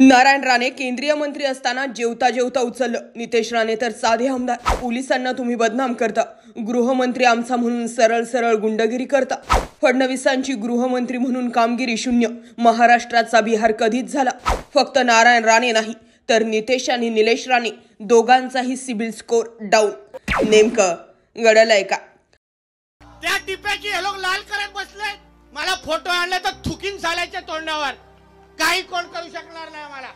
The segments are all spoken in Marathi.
नारायण राणे केंद्रीय मंत्री असताना जेवता जेवता उचललं नितेश राणे तर साधे आमदार पोलिसांना तुम्ही बदनाम करता गृहमंत्री आमचा म्हणून सरळ सरळ गुंडगिरी करता फडणवीसांची गृहमंत्री म्हणून कामगिरी शून्य महाराष्ट्राचा बिहार कधीच झाला फक्त नारायण राणे नाही तर नितेश आणि निलेश राणे दोघांचाही सिबिल स्कोर डाऊन नेमकं घडलंय का त्या टिप्याची हे लोक लाल करत बसले मला फोटो आणला तर थुकीन झाल्याच्या तोंडावर काही कोण करू शकणार नाही मला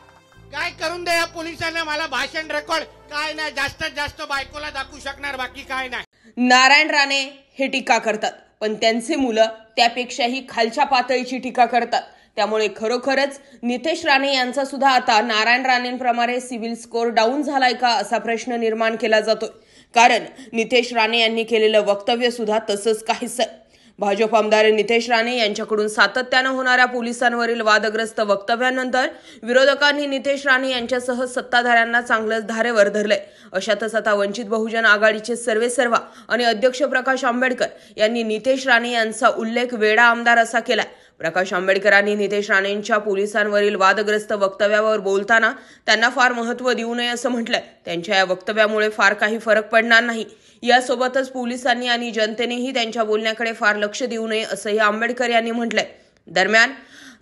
काय करून द्या पोलिसांना मला भाषण रेकॉर्ड काय नाही जास्तीत जास्त बायकोला दाखवू शकणार बाकी काय नाही नारायण राणे हे टीका करतात पण त्यांचे मुलं त्यापेक्षाही खालच्या पातळीची टीका करतात त्यामुळे खरोखरच नितेश राणे यांचा सुद्धा आता नारायण राणेंप्रमाणे सिव्हिल स्कोर डाऊन झालाय का असा प्रश्न निर्माण केला जातोय कारण नितेश राणे यांनी केलेलं वक्तव्य सुद्धा तसंच काहीच भाजप आमदार नितेश राणे यांच्याकडून सातत्यानं होणाऱ्या पोलिसांवरील वादग्रस्त वक्तव्यानंतर विरोधकांनी नितेश राणे यांच्यासह सत्ताधाऱ्यांना चांगलंच धारेवर धरलंय अशातच आता वंचित बहुजन आघाडीचे सर्वे सर्वा आणि अध्यक्ष प्रकाश आंबेडकर यांनी नितेश राणे यांचा उल्लेख वेडा आमदार असा केलाय प्रकाश आंबेडकरांनी नितेश राणेंच्या पोलिसांवरील वादग्रस्त वक्तव्यावर बोलताना त्यांना फार महत्व देऊ नये असं म्हटलंय त्यांच्या या वक्तव्यामुळे फार काही फरक पडणार नाही यासोबतच पोलिसांनी आणि जनतेनेही त्यांच्या बोलण्याकडे फार लक्ष देऊ नये असंही आंबेडकर यांनी म्हटलंय दरम्यान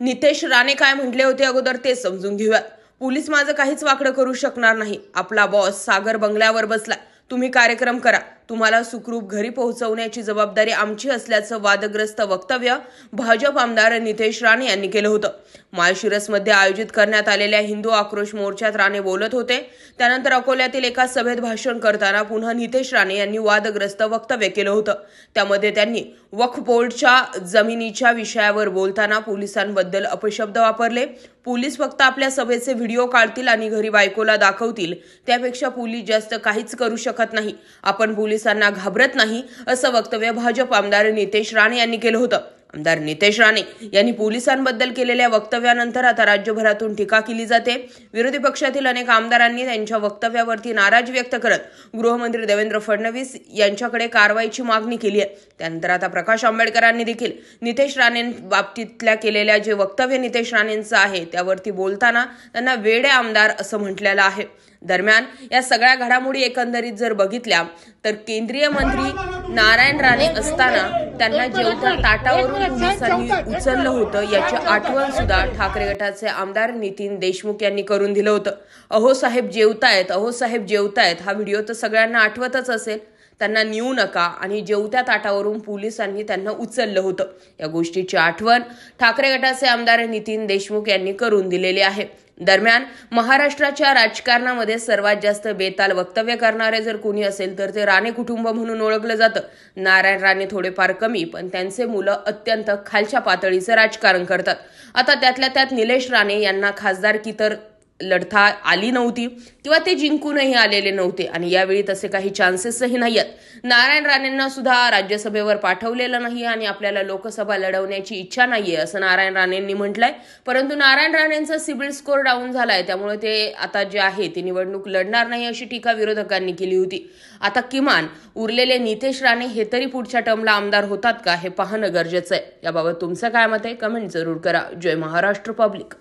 नितेश राणे काय म्हटले होते अगोदर ते समजून घेऊया पोलीस माझं काहीच वाकडं करू शकणार नाही आपला बॉस सागर बंगल्यावर बसला तुम्ही कार्यक्रम करा तुम्हाला सुखरूप घरी पोहोचवण्याची जबाबदारी आमची असल्याचं वादग्रस्त वक्तव्य भाजप आमदार नितेश राणे यांनी केलं होतं माळशिरसमध्ये आयोजित करण्यात आलेल्या हिंदू आक्रोश मोर्चात राणे बोलत होते त्यानंतर अकोल्यातील एका सभेत भाषण करताना पुन्हा नितेश राणे यांनी वादग्रस्त वक्तव्य केलं होतं त्यामध्ये त्यांनी वक्फ बोर्डच्या जमिनीच्या विषयावर बोलताना पोलिसांबद्दल अपशब्द वापरले पोलीस फक्त आपल्या सभेचे व्हिडिओ काढतील आणि घरी बायकोला दाखवतील त्यापेक्षा पोलीस जास्त काहीच करू शकत नाही आपण पोलीस पोलिसांना घाबरत नाही असं वक्तव्य भाजप आमदार नितेश राणे यांनी केलं होतं आमदार नितेश राणे यांनी पोलिसांबद्दल केलेल्या वक्तव्यानंतर आता राज्यभरातून टीका केली जाते विरोधी पक्षातील अनेक आमदारांनी त्यांच्या वक्तव्यावरती नाराज व्यक्त करत गृहमंत्री देवेंद्र फडणवीस यांच्याकडे कारवाईची मागणी केली आहे त्यानंतर आता प्रकाश आंबेडकरांनी देखील नितेश बाबतीतल्या केलेल्या जे वक्तव्य नितेश राणेंचं आहे त्यावरती बोलताना त्यांना वेडे आमदार असं म्हटलेलं आहे दरम्यान या सगळ्या घडामोडी एकंदरीत जर बघितल्या तर केंद्रीय मंत्री नारायण राणे असताना त्यांना जेवढ्या ताटावरून पोलिसांनी उचललं होतं याची आठवण सुद्धा ठाकरे गटाचे आमदार नितीन देशमुख यांनी करून दिलं होतं अहो साहेब जेवतायत अहो साहेब जेवतायत हा व्हिडिओ तर सगळ्यांना आठवतच असेल त्यांना नेऊ नका आणि जेवत्या ताटावरून पोलिसांनी त्यांना उचललं होतं या गोष्टीची आठवण ठाकरे गटाचे आमदार नितीन देशमुख यांनी करून दिलेली आहे दरम्यान महाराष्ट्राच्या राजकारणामध्ये सर्वात जास्त बेताल वक्तव्य करणारे जर कोणी असेल तर ते राणे कुटुंब म्हणून ओळखलं जातं नारायण राणे थोडेफार कमी पण त्यांचे मुलं अत्यंत खालच्या पातळीचं राजकारण करतात आता त्यातल्या त्यात निलेश राणे यांना खासदारकी तर लढता आली नव्हती किंवा ते जिंकूनही आलेले नव्हते आणि यावेळी तसे काही चान्सेसही नाही आहेत नारायण राणेंना सुद्धा राज्यसभेवर पाठवलेलं नाही आणि आपल्याला लोकसभा लढवण्याची इच्छा नाहीये असं नारायण राणेंनी म्हटलंय परंतु नारायण राणेंचा सिबिल स्कोर डाऊन झालाय त्यामुळे ते आता जे आहे ते निवडणूक लढणार नाही अशी टीका विरोधकांनी केली होती आता किमान उरलेले नितेश राणे हे तरी पुढच्या टर्मला आमदार होतात का हे पाहणं गरजेचं आहे याबाबत तुमचं काय मत आहे कमेंट जरूर करा जय महाराष्ट्र पब्लिक